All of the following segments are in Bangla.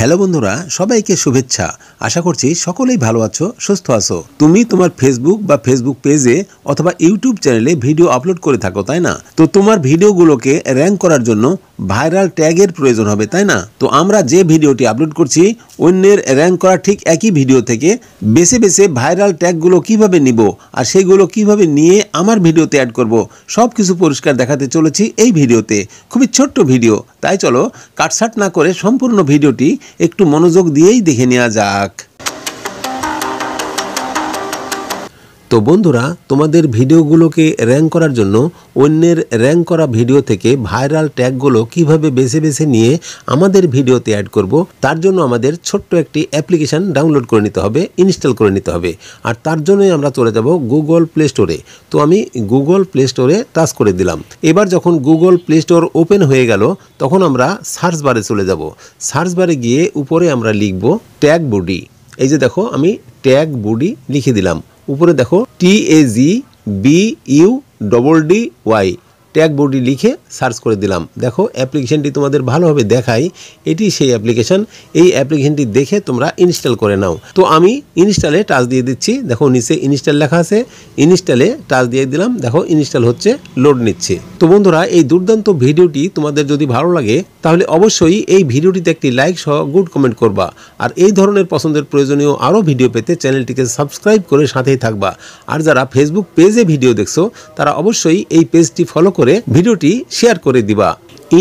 হ্যালো বন্ধুরা সবাইকে শুভেচ্ছা আশা করছি সকলেই ভালো আছো সুস্থ আছো তুমি তোমার ফেসবুক বা ফেসবুক পেজে অথবা ইউটিউব চ্যানেলে ভিডিও আপলোড করে থাকো তাই না তো তোমার ভিডিওগুলোকে র্যাঙ্ক করার জন্য ভাইরাল ট্যাগের প্রয়োজন হবে তাই না তো আমরা যে ভিডিওটি আপলোড করছি অন্যের র্যাঙ্ক করা ঠিক একই ভিডিও থেকে বেছে বেছে ভাইরাল ট্যাগগুলো কিভাবে নিব আর সেগুলো কিভাবে নিয়ে আমার ভিডিওতে অ্যাড করব সব কিছু পরিষ্কার দেখাতে চলেছি এই ভিডিওতে খুবই ছোট্ট ভিডিও তাই চলো কাটসাট না করে সম্পূর্ণ ভিডিওটি একটু মনোযোগ দিয়েই দেখে নেওয়া যাক তো বন্ধুরা তোমাদের ভিডিওগুলোকে র্যাঙ্ক করার জন্য অন্যের র্যাঙ্ক করা ভিডিও থেকে ভাইরাল ট্যাগগুলো কিভাবে বেছে বেছে নিয়ে আমাদের ভিডিওতে অ্যাড করব তার জন্য আমাদের ছোট্ট একটি অ্যাপ্লিকেশান ডাউনলোড করে নিতে হবে ইনস্টল করে নিতে হবে আর তার জন্যই আমরা চলে যাব গুগল প্লে স্টোরে তো আমি গুগল প্লে স্টোরে টাচ করে দিলাম এবার যখন গুগল প্লে স্টোর ওপেন হয়ে গেল তখন আমরা সার্চ বারে চলে যাব সার্চ বারে গিয়ে উপরে আমরা লিখব ট্যাগ বডি এই যে দেখো আমি ট্যাগ বডি লিখে দিলাম উপরে দেখো T A G B U double D Y tag body লিখে সার্চ করে দিলাম দেখো অ্যাপ্লিকেশানটি তোমাদের ভালোভাবে দেখাই এটি সেই অ্যাপ্লিকেশান এই অ্যাপ্লিকেশানটি দেখে তোমরা ইনস্টল করে নাও তো আমি ইনস্টলে টাচ দিয়ে দিচ্ছি দেখো নিচে ইনস্টল লেখা আছে ইনস্টলে টাচ দিয়ে দিলাম দেখো ইনস্টল হচ্ছে লোড নিচ্ছে তো বন্ধুরা এই দুর্দান্ত ভিডিওটি তোমাদের যদি ভালো লাগে তাহলে অবশ্যই এই ভিডিওটিতে একটি লাইক সহ গুড কমেন্ট করবা আর এই ধরনের পছন্দের প্রয়োজনীয় আরও ভিডিও পেতে চ্যানেলটিকে সাবস্ক্রাইব করে সাথেই থাকবা আর যারা ফেসবুক পেজে ভিডিও দেখছো তারা অবশ্যই এই পেজটি ফলো করে ভিডিওটি শেয়ার করে দিবা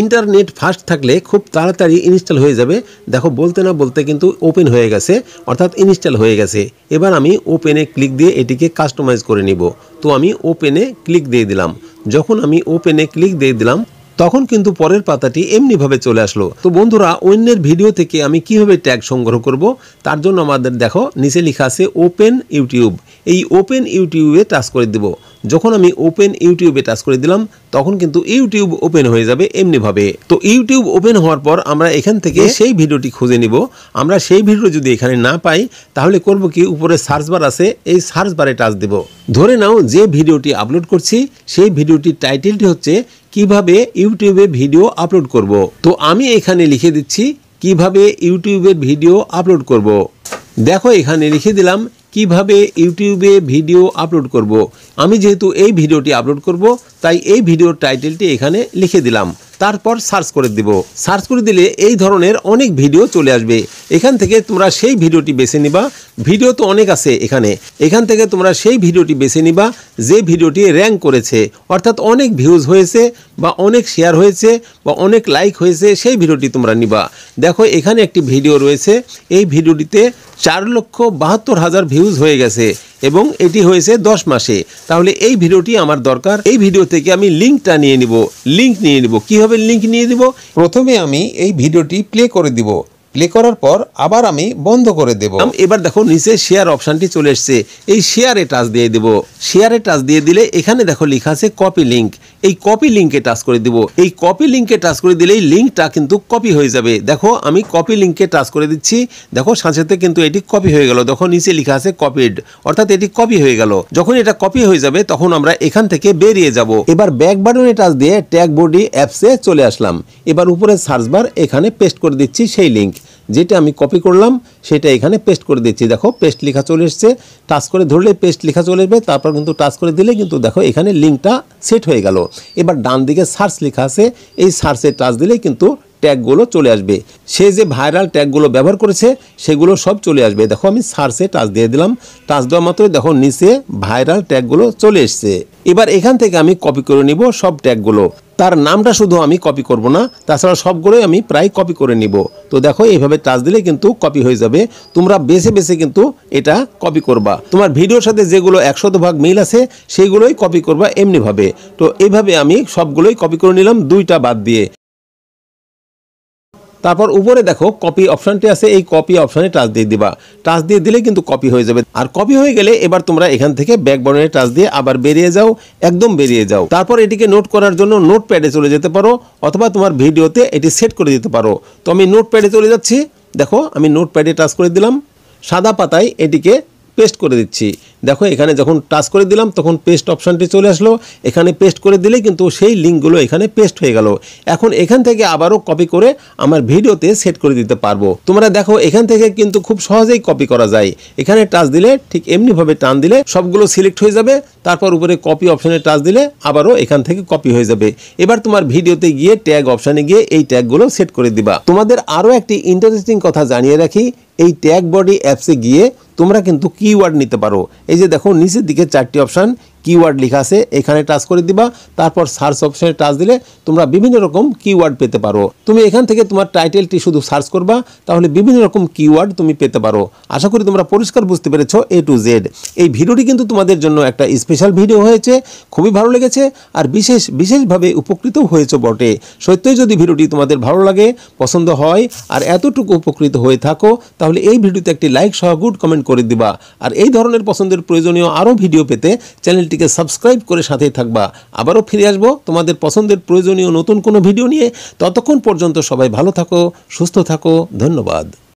ইন্টারনেট ফাস্ট থাকলে খুব তাড়াতাড়ি ইনস্টল হয়ে যাবে দেখো বলতে না বলতে কিন্তু ওপেন হয়ে গেছে অর্থাৎ ইনস্টল হয়ে গেছে এবার আমি ওপেনে ক্লিক দিয়ে এটিকে কাস্টমাইজ করে নিব তো আমি ওপেনে ক্লিক দিয়ে দিলাম যখন আমি ওপেনে ক্লিক দিয়ে দিলাম তখন কিন্তু পরের পাতাটি এমনিভাবে চলে আসলো তো বন্ধুরা অন্যের ভিডিও থেকে আমি কিভাবে ট্যাগ সংগ্রহ করব তার জন্য আমাদের দেখো নিচে লেখা আছে ওপেন ইউটিউব এই ওপেন ইউটিউবে টাচ করে দেব যখন আমি ওপেন ইউটিউবে টাচ করে দিলাম তখন কিন্তু ইউটিউব ওপেন হয়ে যাবে এমনিভাবে তো ইউটিউব ওপেন হওয়ার পর আমরা এখান থেকে সেই ভিডিওটি খুঁজে নিব আমরা সেই ভিডিও যদি এখানে না পাই তাহলে করব কি উপরে সার্চ বার আছে এই সার্চ বারে টাচ দেব ধরে নাও যে ভিডিওটি আপলোড করছি সেই ভিডিওটির টাইটেলটি হচ্ছে কিভাবে ইউটিউবে ভিডিও আপলোড করব। তো আমি এখানে লিখে দিচ্ছি কিভাবে ইউটিউবের ভিডিও আপলোড করব। দেখো এখানে লিখে দিলাম কিভাবে ইউটিউবে ভিডিও আপলোড করব। আমি যেহেতু এই ভিডিওটি আপলোড করব তাই এই ভিডিওর টাইটেলটি এখানে লিখে দিলাম তারপর সার্চ করে দেব সার্চ করে দিলে এই ধরনের অনেক ভিডিও চলে আসবে এখান থেকে তোমরা সেই ভিডিওটি বেছে নিবা ভিডিও তো অনেক আছে এখানে এখান থেকে তোমরা সেই ভিডিওটি বেছে নিবা যে ভিডিওটি র্যাঙ্ক করেছে অর্থাৎ অনেক ভিউজ হয়েছে বা অনেক শেয়ার হয়েছে বা অনেক লাইক হয়েছে সেই ভিডিওটি তোমরা নিবা দেখো এখানে একটি ভিডিও রয়েছে এই ভিডিওটিতে চার লক্ষ বাহাত্তর হাজার ভিউজ হয়ে গেছে এবং এটি হয়েছে দশ মাসে তাহলে এই ভিডিওটি আমার দরকার এই ভিডিও থেকে আমি লিঙ্কটা নিয়ে নিব লিঙ্ক নিয়ে নিব কীভাবে লিঙ্ক নিয়ে দিব প্রথমে আমি এই ভিডিওটি প্লে করে দিব ক্লিক করার পর আবার আমি বন্ধ করে দেব এবার দেখো নিচে শেয়ার অপশানটি চলে এসছে এই শেয়ারে টাচ দিয়ে দেব শেয়ারে টাচ দিয়ে দিলে এখানে দেখো লেখা আছে কপি লিঙ্ক এই কপি লিঙ্কে টাচ করে দিব এই কপি লিঙ্কে টাচ করে দিলেই লিঙ্কটা কিন্তু কপি হয়ে যাবে দেখো আমি কপি লিঙ্কে টাচ করে দিচ্ছি দেখো সাঁচাতে কিন্তু এটি কপি হয়ে গেল দেখো নিচে লেখা আছে কপিড অর্থাৎ এটি কপি হয়ে গেল যখন এটা কপি হয়ে যাবে তখন আমরা এখান থেকে বেরিয়ে যাব এবার ব্যাক বাটনে টাচ দিয়ে ট্যাগ বোর্ডি অ্যাপসে চলে আসলাম এবার উপরে সার্চ বার এখানে পেস্ট করে দিচ্ছি সেই লিঙ্ক যেটা আমি কপি করলাম সেটা এখানে পেস্ট করে দিচ্ছি দেখো পেস্ট লেখা চলে এসছে টাচ করে ধরলে পেস্ট লেখা চলে আসবে তারপর কিন্তু টাচ করে দিলে কিন্তু দেখো এখানে লিঙ্কটা সেট হয়ে গেল এবার ডান দিকে সার্চ লেখা আছে এই সার্চে টাচ দিলে কিন্তু ট্যাগগুলো চলে আসবে সে যে ভাইরাল ট্যাগগুলো ব্যবহার করেছে সেগুলো সব চলে আসবে দেখো আমি সার্চে টাচ দিয়ে দিলাম টাচ দেওয়া মাত্রই দেখো নিচে ভাইরাল ট্যাগগুলো চলে এসছে এবার এখান থেকে আমি কপি করে নিব সব ট্যাগগুলো তার নামটা শুধু আমি কপি করব না তাছাড়া সবগুলোই আমি প্রায় কপি করে নিব তো দেখো এইভাবে টাচ দিলে কিন্তু কপি হয়ে যাবে তোমরা বেছে বেছে কিন্তু এটা কপি করবা তোমার ভিডিওর সাথে যেগুলো একশত ভাগ মিল আছে সেইগুলোই কপি করবা এমনিভাবে তো এইভাবে আমি সবগুলোই কপি করে নিলাম দুইটা বাদ দিয়ে তারপর উপরে দেখো কপি অপশানটি আছে এই কপি অপশানে টাচ দিয়ে দিবা টাচ দিয়ে দিলে কিন্তু কপি হয়ে যাবে আর কপি হয়ে গেলে এবার তোমরা এখান থেকে ব্যাক বর্ডারে টাচ দিয়ে আবার বেরিয়ে যাও একদম বেরিয়ে যাও তারপর এটিকে নোট করার জন্য নোট প্যাডে চলে যেতে পারো অথবা তোমার ভিডিওতে এটি সেট করে দিতে পারো তো আমি নোট প্যাডে চলে যাচ্ছি দেখো আমি নোট প্যাডে টাচ করে দিলাম সাদা পাতায় এটিকে পেস্ট করে দিচ্ছি দেখো এখানে যখন টাচ করে দিলাম তখন পেস্ট অপশানটি চলে আসলো এখানে পেস্ট করে দিলে কিন্তু সেই লিঙ্কগুলো এখানে পেস্ট হয়ে গেল এখন এখান থেকে আবারও কপি করে আমার ভিডিওতে সেট করে দিতে পারবো তোমরা দেখো এখান থেকে কিন্তু খুব সহজেই কপি করা যায় এখানে টাচ দিলে ঠিক এমনিভাবে টান দিলে সবগুলো সিলেক্ট হয়ে যাবে তারপর উপরে কপি অপশানে টাচ দিলে আবারও এখান থেকে কপি হয়ে যাবে এবার তোমার ভিডিওতে গিয়ে ট্যাগ অপশানে গিয়ে এই ট্যাগগুলো সেট করে দিবা তোমাদের আরও একটি ইন্টারেস্টিং কথা জানিয়ে রাখি এই ট্যাগ বডি অ্যাপসে গিয়ে তোমরা কিন্তু কিওয়ার্ড নিতে পারো এই যে দেখো নিচের দিকে চারটি অপশান কিওয়ার্ড লেখা আছে এখানে টাচ করে দিবা তারপর সার্চ অপশনে টাচ দিলে তোমরা বিভিন্ন রকম কিওয়ার্ড পেতে পারো তুমি এখান থেকে তোমার টাইটেলটি শুধু সার্চ করবা তাহলে বিভিন্ন রকম কিওয়ার্ড তুমি পেতে পারো আশা করি তোমরা পরিষ্কার বুঝতে পেরেছ এ টু জেড এই ভিডিওটি কিন্তু তোমাদের জন্য একটা স্পেশাল ভিডিও হয়েছে খুবই ভালো লেগেছে আর বিশেষ বিশেষভাবে উপকৃত হয়েছে বটে সত্যই যদি ভিডিওটি তোমাদের ভালো লাগে পছন্দ হয় আর এতটুকু উপকৃত হয়ে থাকো তাহলে এই ভিডিওতে একটি লাইক সহ গুড কমেন্ট করে দিবা আর এই ধরনের পছন্দের প্রয়োজনীয় আরও ভিডিও পেতে চ্যানেলটি চ্যানেলটিকে সাবস্ক্রাইব করে সাথেই থাকবা আবারও ফিরে আসবো তোমাদের পছন্দের প্রয়োজনীয় নতুন কোনো ভিডিও নিয়ে ততক্ষণ পর্যন্ত সবাই ভালো থাকো সুস্থ থাকো ধন্যবাদ